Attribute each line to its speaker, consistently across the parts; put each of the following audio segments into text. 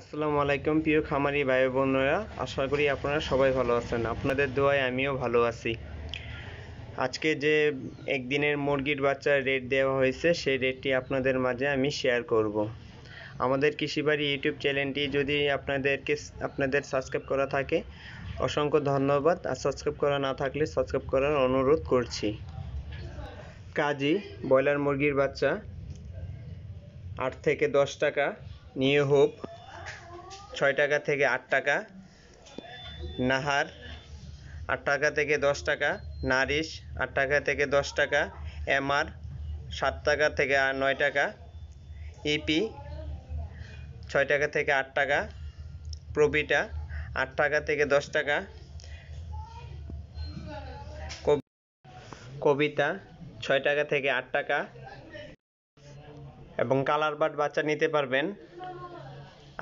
Speaker 1: আসসালামু আলাইকুম প্রিয় খামারি ভাই বোনেরা আশা করি আপনারা সবাই ভালো আছেন আপনাদের দোয়ায় আমিও ভালো আছি আজকে যে একদিনের মুরগির বাচ্চার রেট দেওয়া হয়েছে সেই রেটটি আপনাদের মাঝে আমি শেয়ার করব। আমাদের কৃষিবাড়ি ইউটিউব চ্যানেলটি যদি আপনাদেরকে আপনাদের সাবস্ক্রাইব করা থাকে অসংখ্য ধন্যবাদ আর সাবস্ক্রাইব করা না থাকলে সাবস্ক্রাইব করার অনুরোধ করছি কাজী ব্রয়লার মুরগির বাচ্চা আট থেকে দশ টাকা নিয়ে হোপ ছয় টাকা থেকে আট টাকা নাহার আট টাকা থেকে দশ টাকা নারিশ আট টাকা থেকে দশ টাকা এমআর সাত টাকা থেকে নয় টাকা ইপি ছয় টাকা থেকে আট টাকা প্রবিটা আট টাকা থেকে দশ টাকা কবিতা ছয় টাকা থেকে আট টাকা এবং কালার বাট বাচ্চা নিতে পারবেন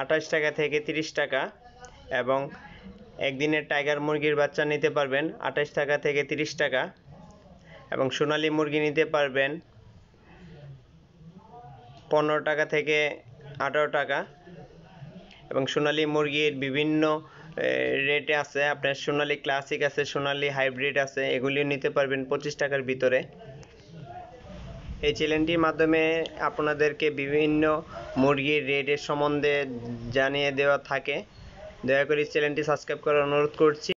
Speaker 1: আঠাশ টাকা থেকে তিরিশ টাকা এবং একদিনের টাইগার মুরগির বাচ্চা নিতে পারবেন আঠাশ টাকা থেকে তিরিশ টাকা এবং সোনালি মুরগি নিতে পারবেন পনেরো টাকা থেকে আঠারো টাকা এবং সোনালি মুরগির বিভিন্ন রেটে আছে আপনার সোনালি ক্লাসিক আছে সোনালি হাইব্রিড আছে এগুলিও নিতে পারবেন পঁচিশ টাকার ভিতরে এই চ্যানেলটির মাধ্যমে আপনাদেরকে বিভিন্ন মুরগির রেটের সম্বন্ধে জানিয়ে দেওয়া থাকে দয়া করে চ্যানেলটি সাবস্ক্রাইব করার অনুরোধ করছি